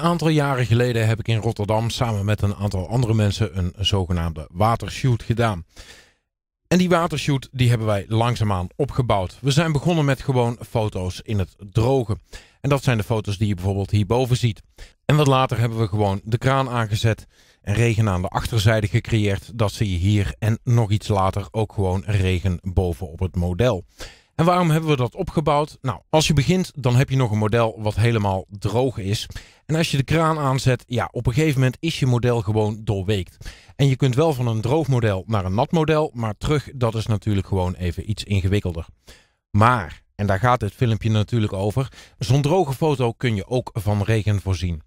Een aantal jaren geleden heb ik in Rotterdam samen met een aantal andere mensen een zogenaamde watershoot gedaan. En die watershoot die hebben wij langzaamaan opgebouwd. We zijn begonnen met gewoon foto's in het droge. En dat zijn de foto's die je bijvoorbeeld hierboven ziet. En wat later hebben we gewoon de kraan aangezet en regen aan de achterzijde gecreëerd. Dat zie je hier. En nog iets later ook gewoon regen boven op het model. En waarom hebben we dat opgebouwd? Nou, als je begint, dan heb je nog een model wat helemaal droog is. En als je de kraan aanzet, ja, op een gegeven moment is je model gewoon doorweekt. En je kunt wel van een droog model naar een nat model, maar terug, dat is natuurlijk gewoon even iets ingewikkelder. Maar, en daar gaat het filmpje natuurlijk over, zo'n droge foto kun je ook van regen voorzien.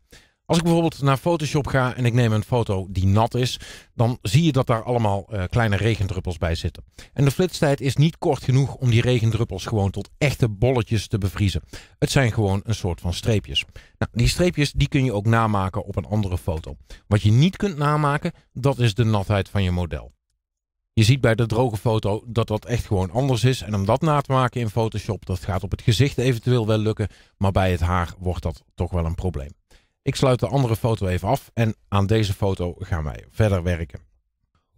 Als ik bijvoorbeeld naar Photoshop ga en ik neem een foto die nat is, dan zie je dat daar allemaal eh, kleine regendruppels bij zitten. En de flitstijd is niet kort genoeg om die regendruppels gewoon tot echte bolletjes te bevriezen. Het zijn gewoon een soort van streepjes. Nou, die streepjes die kun je ook namaken op een andere foto. Wat je niet kunt namaken, dat is de natheid van je model. Je ziet bij de droge foto dat dat echt gewoon anders is. En om dat na te maken in Photoshop, dat gaat op het gezicht eventueel wel lukken. Maar bij het haar wordt dat toch wel een probleem. Ik sluit de andere foto even af en aan deze foto gaan wij verder werken.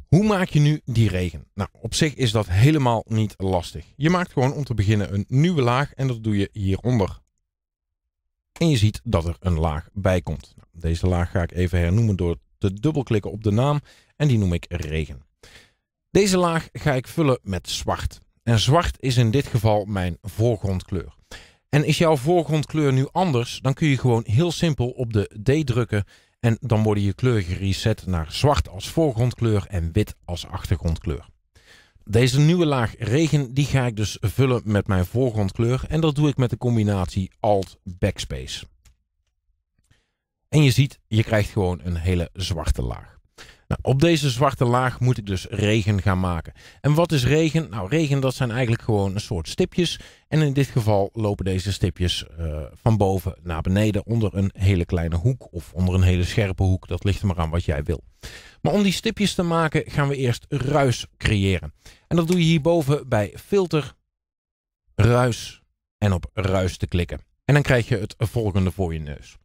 Hoe maak je nu die regen? Nou, op zich is dat helemaal niet lastig. Je maakt gewoon om te beginnen een nieuwe laag en dat doe je hieronder. En je ziet dat er een laag bij komt. Nou, deze laag ga ik even hernoemen door te dubbelklikken op de naam en die noem ik regen. Deze laag ga ik vullen met zwart. En zwart is in dit geval mijn voorgrondkleur. En is jouw voorgrondkleur nu anders, dan kun je gewoon heel simpel op de D drukken en dan worden je kleuren gereset naar zwart als voorgrondkleur en wit als achtergrondkleur. Deze nieuwe laag regen die ga ik dus vullen met mijn voorgrondkleur en dat doe ik met de combinatie Alt Backspace. En je ziet, je krijgt gewoon een hele zwarte laag. Nou, op deze zwarte laag moet ik dus regen gaan maken. En wat is regen? Nou, regen dat zijn eigenlijk gewoon een soort stipjes. En in dit geval lopen deze stipjes eh, van boven naar beneden onder een hele kleine hoek of onder een hele scherpe hoek. Dat ligt er maar aan wat jij wil. Maar om die stipjes te maken gaan we eerst ruis creëren. En dat doe je hierboven bij filter, ruis en op ruis te klikken. En dan krijg je het volgende voor je neus.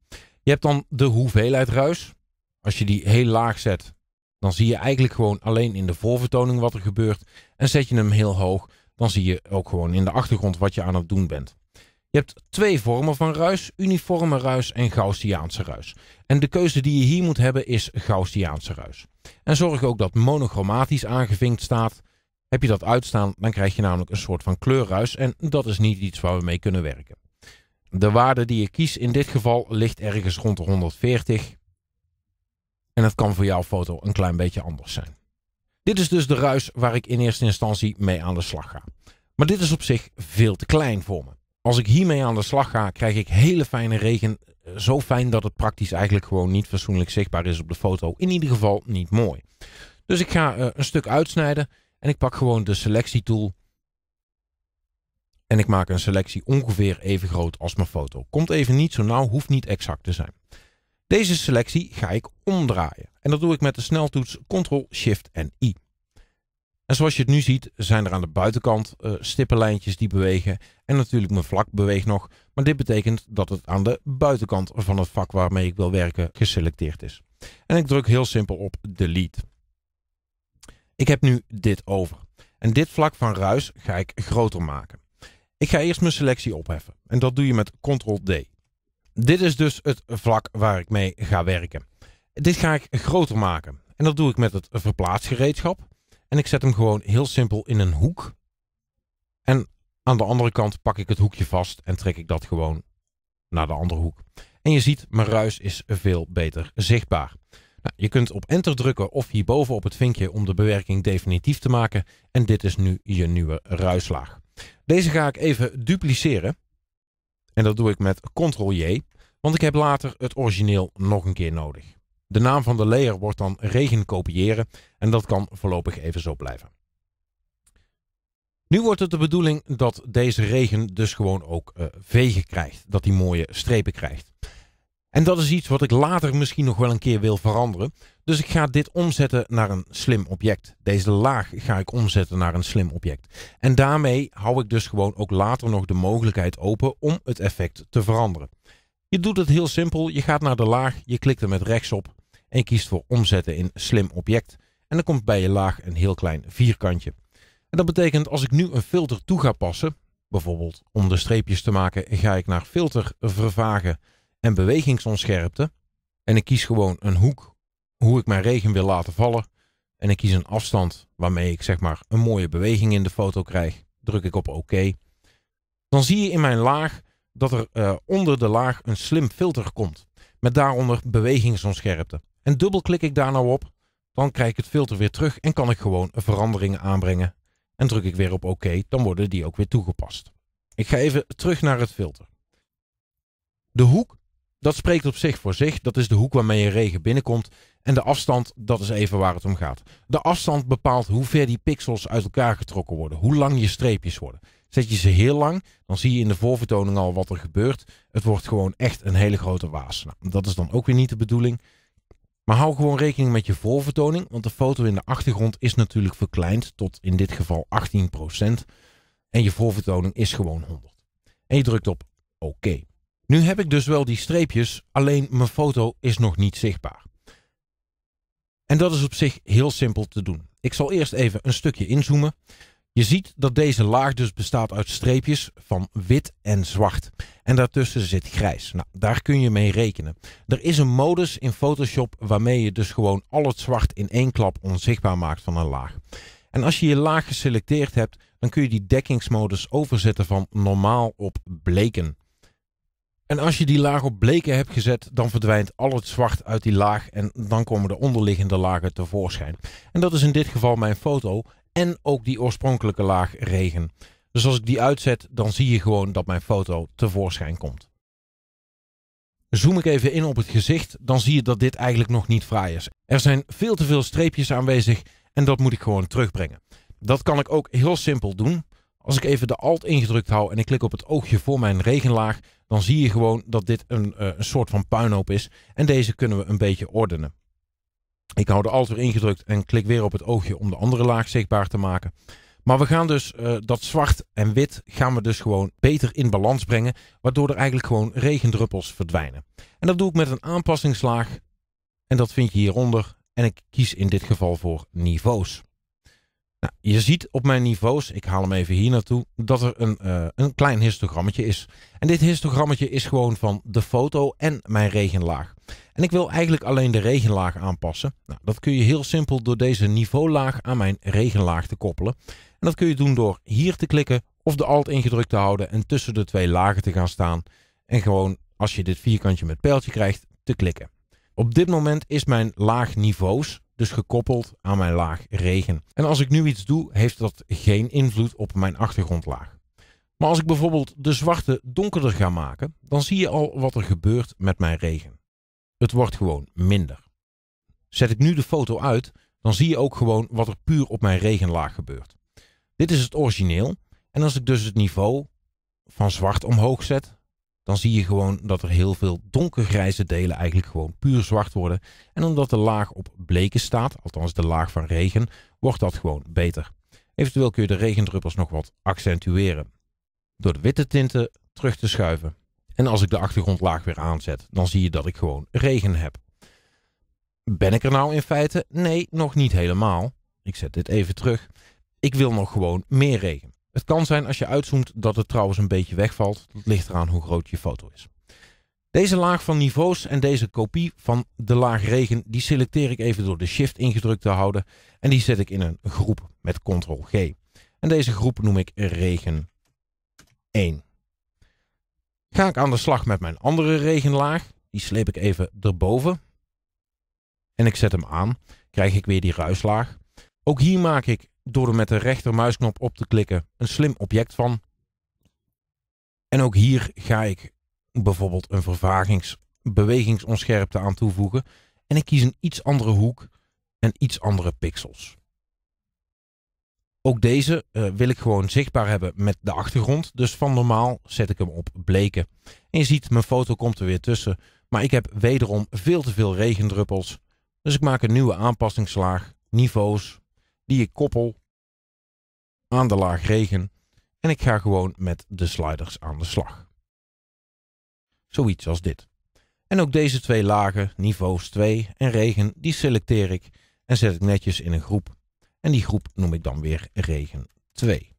Je hebt dan de hoeveelheid ruis. Als je die heel laag zet, dan zie je eigenlijk gewoon alleen in de voorvertoning wat er gebeurt. En zet je hem heel hoog, dan zie je ook gewoon in de achtergrond wat je aan het doen bent. Je hebt twee vormen van ruis, uniforme ruis en Gaussiaanse ruis. En de keuze die je hier moet hebben is Gaussiaanse ruis. En zorg ook dat monochromatisch aangevinkt staat. Heb je dat uitstaan, dan krijg je namelijk een soort van kleurruis en dat is niet iets waar we mee kunnen werken. De waarde die je kiest in dit geval ligt ergens rond de 140. En dat kan voor jouw foto een klein beetje anders zijn. Dit is dus de ruis waar ik in eerste instantie mee aan de slag ga. Maar dit is op zich veel te klein voor me. Als ik hiermee aan de slag ga, krijg ik hele fijne regen. Eh, zo fijn dat het praktisch eigenlijk gewoon niet fatsoenlijk zichtbaar is op de foto. In ieder geval niet mooi. Dus ik ga eh, een stuk uitsnijden en ik pak gewoon de selectietool. En ik maak een selectie ongeveer even groot als mijn foto. Komt even niet zo nauw, hoeft niet exact te zijn. Deze selectie ga ik omdraaien. En dat doe ik met de sneltoets Ctrl, Shift en I. En zoals je het nu ziet zijn er aan de buitenkant eh, stippenlijntjes die bewegen. En natuurlijk mijn vlak beweegt nog. Maar dit betekent dat het aan de buitenkant van het vak waarmee ik wil werken geselecteerd is. En ik druk heel simpel op Delete. Ik heb nu dit over. En dit vlak van ruis ga ik groter maken. Ik ga eerst mijn selectie opheffen. En dat doe je met Ctrl D dit is dus het vlak waar ik mee ga werken. Dit ga ik groter maken. En dat doe ik met het verplaatsgereedschap. En ik zet hem gewoon heel simpel in een hoek. En aan de andere kant pak ik het hoekje vast en trek ik dat gewoon naar de andere hoek. En je ziet, mijn ruis is veel beter zichtbaar. Nou, je kunt op enter drukken of hierboven op het vinkje om de bewerking definitief te maken. En dit is nu je nieuwe ruislaag. Deze ga ik even dupliceren. En dat doe ik met Ctrl-J, want ik heb later het origineel nog een keer nodig. De naam van de layer wordt dan regen kopiëren en dat kan voorlopig even zo blijven. Nu wordt het de bedoeling dat deze regen dus gewoon ook uh, vegen krijgt. Dat hij mooie strepen krijgt. En dat is iets wat ik later misschien nog wel een keer wil veranderen. Dus ik ga dit omzetten naar een slim object. Deze laag ga ik omzetten naar een slim object. En daarmee hou ik dus gewoon ook later nog de mogelijkheid open om het effect te veranderen. Je doet het heel simpel. Je gaat naar de laag, je klikt er met rechts op en kiest voor omzetten in slim object. En dan komt bij je laag een heel klein vierkantje. En dat betekent als ik nu een filter toe ga passen, bijvoorbeeld om de streepjes te maken, ga ik naar filter vervagen en bewegingsonscherpte. En ik kies gewoon een hoek hoe ik mijn regen wil laten vallen. En ik kies een afstand waarmee ik zeg maar een mooie beweging in de foto krijg. Druk ik op oké. OK. Dan zie je in mijn laag dat er eh, onder de laag een slim filter komt. Met daaronder bewegingsonscherpte. En dubbelklik ik daar nou op. Dan krijg ik het filter weer terug en kan ik gewoon veranderingen aanbrengen. En druk ik weer op oké, dan worden die ook weer toegepast. Ik ga even terug naar het filter. De hoek, dat spreekt op zich voor zich. Dat is de hoek waarmee je regen binnenkomt. En de afstand, dat is even waar het om gaat. De afstand bepaalt hoe ver die pixels uit elkaar getrokken worden. Hoe lang je streepjes worden. Zet je ze heel lang, dan zie je in de voorvertoning al wat er gebeurt. Het wordt gewoon echt een hele grote waas. Nou, dat is dan ook weer niet de bedoeling. Maar hou gewoon rekening met je voorvertoning, want de foto in de achtergrond is natuurlijk verkleind tot in dit geval 18%. En je voorvertoning is gewoon 100. En je drukt op oké. OK. Nu heb ik dus wel die streepjes, alleen mijn foto is nog niet zichtbaar. En dat is op zich heel simpel te doen. Ik zal eerst even een stukje inzoomen. Je ziet dat deze laag dus bestaat uit streepjes van wit en zwart. En daartussen zit grijs. Nou, daar kun je mee rekenen. Er is een modus in Photoshop waarmee je dus gewoon al het zwart in één klap onzichtbaar maakt van een laag. En als je je laag geselecteerd hebt, dan kun je die dekkingsmodus overzetten van normaal op bleken. En als je die laag op bleken hebt gezet, dan verdwijnt al het zwart uit die laag en dan komen de onderliggende lagen tevoorschijn. En dat is in dit geval mijn foto en ook die oorspronkelijke laag regen. Dus als ik die uitzet, dan zie je gewoon dat mijn foto tevoorschijn komt. Zoom ik even in op het gezicht, dan zie je dat dit eigenlijk nog niet fraai is. Er zijn veel te veel streepjes aanwezig en dat moet ik gewoon terugbrengen. Dat kan ik ook heel simpel doen. Als ik even de Alt ingedrukt hou en ik klik op het oogje voor mijn regenlaag, dan zie je gewoon dat dit een, eh, een soort van puinhoop is. En deze kunnen we een beetje ordenen. Ik hou de Alt weer ingedrukt en klik weer op het oogje om de andere laag zichtbaar te maken. Maar we gaan dus eh, dat zwart en wit gaan we dus gewoon beter in balans brengen. Waardoor er eigenlijk gewoon regendruppels verdwijnen. En dat doe ik met een aanpassingslaag. En dat vind je hieronder. En ik kies in dit geval voor niveaus. Nou, je ziet op mijn niveaus, ik haal hem even hier naartoe, dat er een, eh, een klein histogrammetje is. En dit histogrammetje is gewoon van de foto en mijn regenlaag. En ik wil eigenlijk alleen de regenlaag aanpassen. Nou, dat kun je heel simpel door deze niveaulaag aan mijn regenlaag te koppelen. En dat kun je doen door hier te klikken of de alt ingedrukt te houden en tussen de twee lagen te gaan staan. En gewoon als je dit vierkantje met pijltje krijgt, te klikken. Op dit moment is mijn laag niveaus dus gekoppeld aan mijn laag regen. En als ik nu iets doe, heeft dat geen invloed op mijn achtergrondlaag. Maar als ik bijvoorbeeld de zwarte donkerder ga maken, dan zie je al wat er gebeurt met mijn regen. Het wordt gewoon minder. Zet ik nu de foto uit, dan zie je ook gewoon wat er puur op mijn regenlaag gebeurt. Dit is het origineel. En als ik dus het niveau van zwart omhoog zet, dan zie je gewoon dat er heel veel donkergrijze delen eigenlijk gewoon puur zwart worden. En omdat de laag op bleken staat, althans de laag van regen, wordt dat gewoon beter. Eventueel kun je de regendruppels nog wat accentueren. Door de witte tinten terug te schuiven. En als ik de achtergrondlaag weer aanzet, dan zie je dat ik gewoon regen heb. Ben ik er nou in feite? Nee, nog niet helemaal. Ik zet dit even terug. Ik wil nog gewoon meer regen. Het kan zijn als je uitzoomt dat het trouwens een beetje wegvalt. Dat ligt eraan hoe groot je foto is. Deze laag van niveaus en deze kopie van de laag regen, die selecteer ik even door de shift ingedrukt te houden. En die zet ik in een groep met ctrl-g. En deze groep noem ik regen 1. Ga ik aan de slag met mijn andere regenlaag. Die sleep ik even erboven. En ik zet hem aan. Krijg ik weer die ruislaag. Ook hier maak ik door er met de rechtermuisknop op te klikken een slim object van. En ook hier ga ik bijvoorbeeld een vervagings bewegingsonscherpte aan toevoegen. En ik kies een iets andere hoek en iets andere pixels. Ook deze eh, wil ik gewoon zichtbaar hebben met de achtergrond. Dus van normaal zet ik hem op bleken. En je ziet, mijn foto komt er weer tussen. Maar ik heb wederom veel te veel regendruppels. Dus ik maak een nieuwe aanpassingslaag, niveaus, die ik koppel aan de laag regen en ik ga gewoon met de sliders aan de slag. Zoiets als dit. En ook deze twee lagen, niveaus 2 en regen, die selecteer ik en zet ik netjes in een groep. En die groep noem ik dan weer regen 2.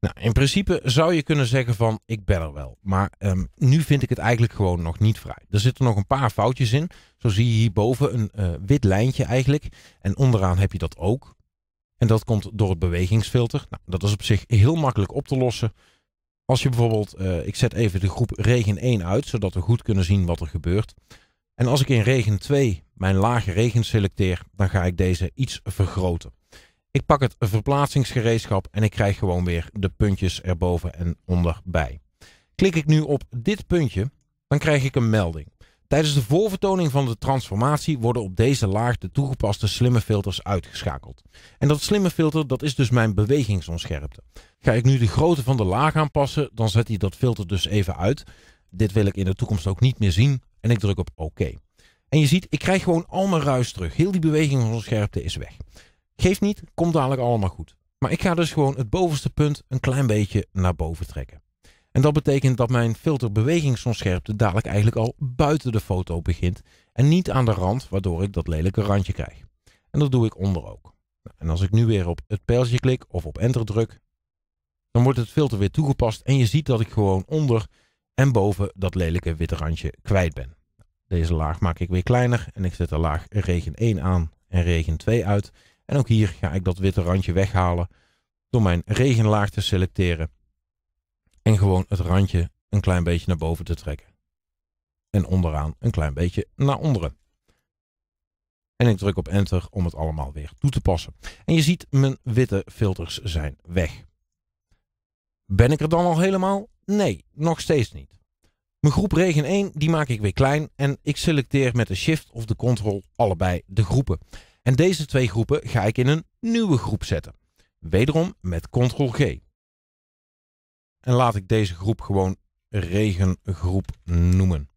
Nou, in principe zou je kunnen zeggen van ik ben er wel. Maar ehm, nu vind ik het eigenlijk gewoon nog niet vrij. Er zitten nog een paar foutjes in. Zo zie je hierboven een eh, wit lijntje eigenlijk. En onderaan heb je dat ook. En dat komt door het bewegingsfilter. Nou, dat is op zich heel makkelijk op te lossen. Als je bijvoorbeeld, uh, ik zet even de groep regen 1 uit, zodat we goed kunnen zien wat er gebeurt. En als ik in regen 2 mijn lage regen selecteer, dan ga ik deze iets vergroten. Ik pak het verplaatsingsgereedschap en ik krijg gewoon weer de puntjes erboven en onder bij. Klik ik nu op dit puntje, dan krijg ik een melding. Tijdens de voorvertoning van de transformatie worden op deze laag de toegepaste slimme filters uitgeschakeld. En dat slimme filter dat is dus mijn bewegingsonscherpte. Ga ik nu de grootte van de laag aanpassen, dan zet hij dat filter dus even uit. Dit wil ik in de toekomst ook niet meer zien en ik druk op OK. En je ziet, ik krijg gewoon al mijn ruis terug. Heel die bewegingsonscherpte is weg. Geeft niet, komt dadelijk allemaal goed. Maar ik ga dus gewoon het bovenste punt een klein beetje naar boven trekken. En dat betekent dat mijn filter bewegingsonscherpte dadelijk eigenlijk al buiten de foto begint en niet aan de rand, waardoor ik dat lelijke randje krijg. En dat doe ik onder ook. En als ik nu weer op het pijltje klik of op enter druk, dan wordt het filter weer toegepast en je ziet dat ik gewoon onder en boven dat lelijke witte randje kwijt ben. Deze laag maak ik weer kleiner en ik zet de laag regen 1 aan en regen 2 uit. En ook hier ga ik dat witte randje weghalen door mijn regenlaag te selecteren en gewoon het randje een klein beetje naar boven te trekken. En onderaan een klein beetje naar onderen. En ik druk op enter om het allemaal weer toe te passen. En je ziet mijn witte filters zijn weg. Ben ik er dan al helemaal? Nee, nog steeds niet. Mijn groep regen 1 die maak ik weer klein en ik selecteer met de shift of de control allebei de groepen. En deze twee groepen ga ik in een nieuwe groep zetten. Wederom met ctrl G. En laat ik deze groep gewoon regengroep noemen.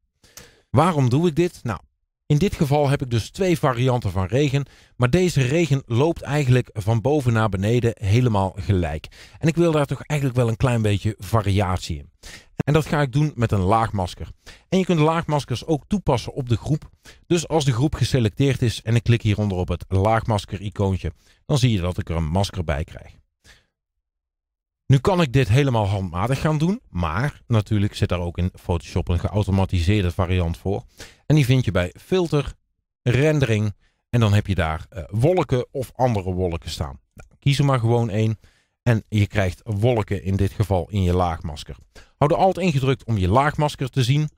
Waarom doe ik dit? Nou, in dit geval heb ik dus twee varianten van regen, maar deze regen loopt eigenlijk van boven naar beneden helemaal gelijk. En ik wil daar toch eigenlijk wel een klein beetje variatie in. En dat ga ik doen met een laagmasker. En je kunt laagmaskers ook toepassen op de groep. Dus als de groep geselecteerd is en ik klik hieronder op het laagmasker icoontje, dan zie je dat ik er een masker bij krijg. Nu kan ik dit helemaal handmatig gaan doen, maar natuurlijk zit daar ook in Photoshop een geautomatiseerde variant voor. En die vind je bij filter, rendering en dan heb je daar eh, wolken of andere wolken staan. Nou, kies er maar gewoon één en je krijgt wolken in dit geval in je laagmasker. Hou de alt ingedrukt om je laagmasker te zien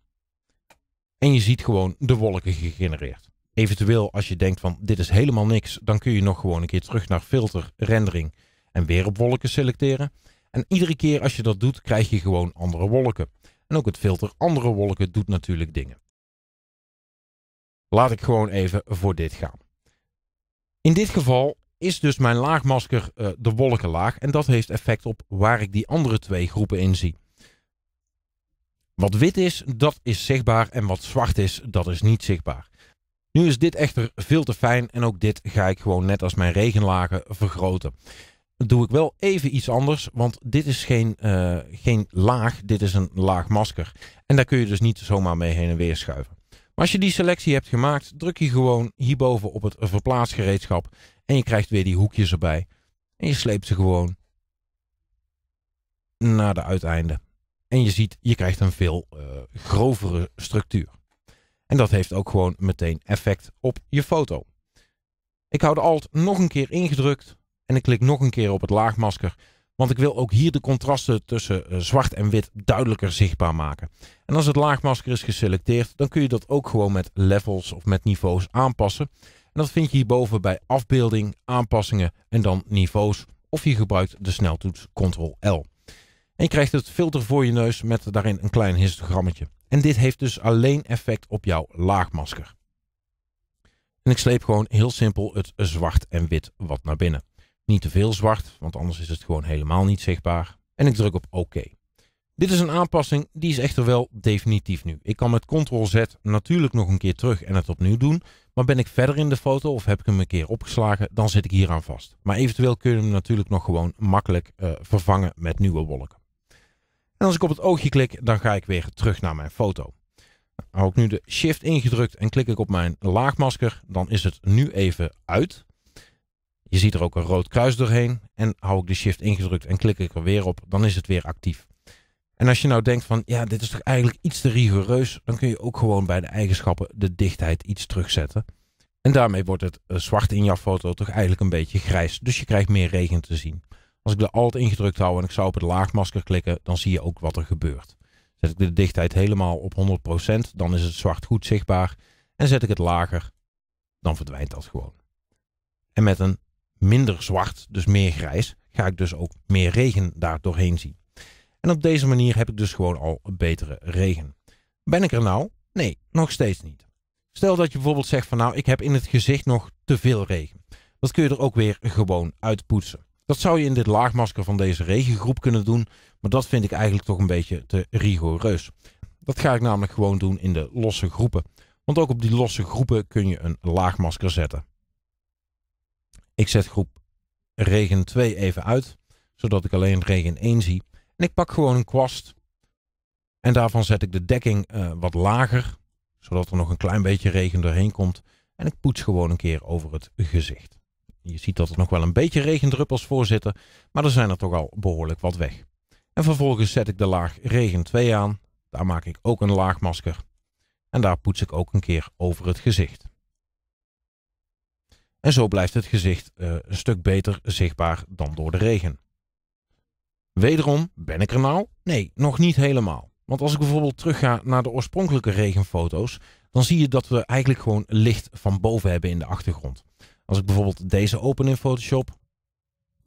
en je ziet gewoon de wolken gegenereerd. Eventueel als je denkt van dit is helemaal niks, dan kun je nog gewoon een keer terug naar filter, rendering en weer op wolken selecteren. En iedere keer als je dat doet, krijg je gewoon andere wolken. En ook het filter andere wolken doet natuurlijk dingen. Laat ik gewoon even voor dit gaan. In dit geval is dus mijn laagmasker uh, de wolkenlaag en dat heeft effect op waar ik die andere twee groepen in zie. Wat wit is, dat is zichtbaar en wat zwart is, dat is niet zichtbaar. Nu is dit echter veel te fijn en ook dit ga ik gewoon net als mijn regenlagen vergroten doe ik wel even iets anders. Want dit is geen, eh, geen laag, dit is een laag masker. En daar kun je dus niet zomaar mee heen en weer schuiven. Maar als je die selectie hebt gemaakt, druk je gewoon hierboven op het verplaatsgereedschap. En je krijgt weer die hoekjes erbij. En je sleept ze gewoon naar de uiteinde. En je ziet, je krijgt een veel eh, grovere structuur. En dat heeft ook gewoon meteen effect op je foto. Ik hou de Alt nog een keer ingedrukt en ik klik nog een keer op het laagmasker. Want ik wil ook hier de contrasten tussen eh, zwart en wit duidelijker zichtbaar maken. En als het laagmasker is geselecteerd, dan kun je dat ook gewoon met levels of met niveaus aanpassen. En dat vind je hierboven bij afbeelding, aanpassingen en dan niveaus. Of je gebruikt de sneltoets Ctrl-L. En je krijgt het filter voor je neus met daarin een klein histogrammetje. En dit heeft dus alleen effect op jouw laagmasker. En ik sleep gewoon heel simpel het zwart en wit wat naar binnen. Niet te veel zwart, want anders is het gewoon helemaal niet zichtbaar. En ik druk op OK. Dit is een aanpassing, die is echter wel definitief nu. Ik kan met Ctrl-Z natuurlijk nog een keer terug en het opnieuw doen. Maar ben ik verder in de foto of heb ik hem een keer opgeslagen, dan zit ik hier aan vast. Maar eventueel kun je hem natuurlijk nog gewoon makkelijk eh, vervangen met nieuwe wolken. En als ik op het oogje klik, dan ga ik weer terug naar mijn foto. Nou, hou ik nu de shift ingedrukt en klik ik op mijn laagmasker, dan is het nu even uit. Je ziet er ook een rood kruis doorheen en hou ik de shift ingedrukt en klik ik er weer op, dan is het weer actief. En als je nou denkt van, ja, dit is toch eigenlijk iets te rigoureus, dan kun je ook gewoon bij de eigenschappen de dichtheid iets terugzetten. En daarmee wordt het eh, zwart in jouw foto toch eigenlijk een beetje grijs, dus je krijgt meer regen te zien. Als ik de Alt ingedrukt hou en ik zou op het laagmasker klikken, dan zie je ook wat er gebeurt. Zet ik de dichtheid helemaal op 100%, dan is het zwart goed zichtbaar. En zet ik het lager, dan verdwijnt dat gewoon. En met een minder zwart, dus meer grijs, ga ik dus ook meer regen daar doorheen zien. En op deze manier heb ik dus gewoon al betere regen. Ben ik er nou? Nee, nog steeds niet. Stel dat je bijvoorbeeld zegt van nou, ik heb in het gezicht nog te veel regen. Dat kun je er ook weer gewoon uitpoetsen. Dat zou je in dit laagmasker van deze regengroep kunnen doen, maar dat vind ik eigenlijk toch een beetje te rigoureus. Dat ga ik namelijk gewoon doen in de losse groepen. Want ook op die losse groepen kun je een laagmasker zetten. Ik zet groep regen 2 even uit, zodat ik alleen regen 1 zie. En ik pak gewoon een kwast. En daarvan zet ik de dekking eh, wat lager, zodat er nog een klein beetje regen doorheen komt. En ik poets gewoon een keer over het gezicht. Je ziet dat er nog wel een beetje regendruppels voor zitten, maar er zijn er toch al behoorlijk wat weg. En vervolgens zet ik de laag regen 2 aan. Daar maak ik ook een laagmasker. En daar poets ik ook een keer over het gezicht. En zo blijft het gezicht eh, een stuk beter zichtbaar dan door de regen. Wederom, ben ik er nou? Nee, nog niet helemaal. Want als ik bijvoorbeeld terugga naar de oorspronkelijke regenfoto's, dan zie je dat we eigenlijk gewoon licht van boven hebben in de achtergrond. Als ik bijvoorbeeld deze open in Photoshop,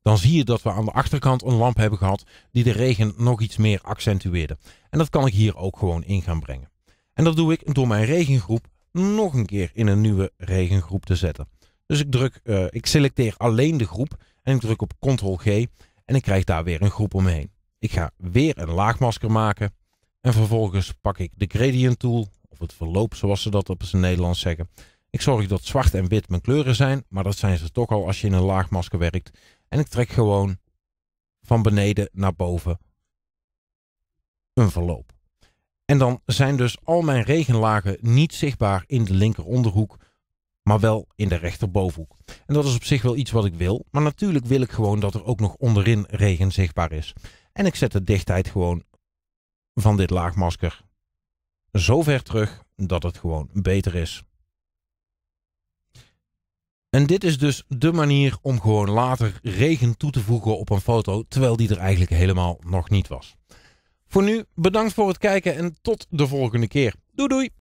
dan zie je dat we aan de achterkant een lamp hebben gehad die de regen nog iets meer accentueerde. En dat kan ik hier ook gewoon in gaan brengen. En dat doe ik door mijn regengroep nog een keer in een nieuwe regengroep te zetten. Dus ik, druk, eh, ik selecteer alleen de groep en ik druk op Ctrl-G en ik krijg daar weer een groep omheen. Ik ga weer een laagmasker maken en vervolgens pak ik de gradient tool, of het verloop zoals ze dat op zijn Nederlands zeggen. Ik zorg dat zwart en wit mijn kleuren zijn, maar dat zijn ze toch al als je in een laagmasker werkt. En ik trek gewoon van beneden naar boven een verloop. En dan zijn dus al mijn regenlagen niet zichtbaar in de linker onderhoek, maar wel in de rechterbovenhoek. En dat is op zich wel iets wat ik wil, maar natuurlijk wil ik gewoon dat er ook nog onderin regen zichtbaar is. En ik zet de dichtheid gewoon van dit laagmasker zo ver terug dat het gewoon beter is. En dit is dus de manier om gewoon later regen toe te voegen op een foto, terwijl die er eigenlijk helemaal nog niet was. Voor nu, bedankt voor het kijken en tot de volgende keer. Doei doei!